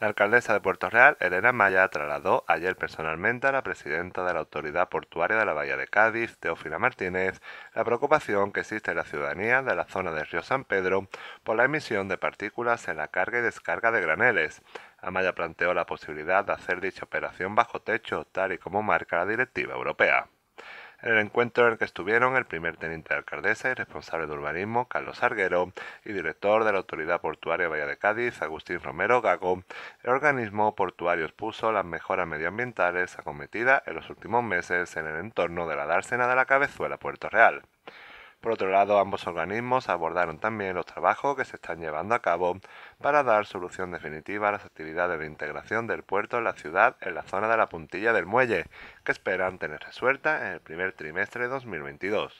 La alcaldesa de Puerto Real, Elena Maya, trasladó ayer personalmente a la presidenta de la Autoridad Portuaria de la Bahía de Cádiz, Teofila Martínez, la preocupación que existe en la ciudadanía de la zona del río San Pedro por la emisión de partículas en la carga y descarga de graneles. Amaya planteó la posibilidad de hacer dicha operación bajo techo, tal y como marca la directiva europea. En el encuentro en el que estuvieron el primer teniente de alcaldesa y responsable de urbanismo, Carlos Arguero, y director de la Autoridad Portuaria Bahía de Cádiz, Agustín Romero Gago, el organismo portuario expuso las mejoras medioambientales acometidas en los últimos meses en el entorno de la dársena de la Cabezuela Puerto Real. Por otro lado, ambos organismos abordaron también los trabajos que se están llevando a cabo para dar solución definitiva a las actividades de integración del puerto en la ciudad en la zona de la puntilla del muelle, que esperan tener resuelta en el primer trimestre de 2022.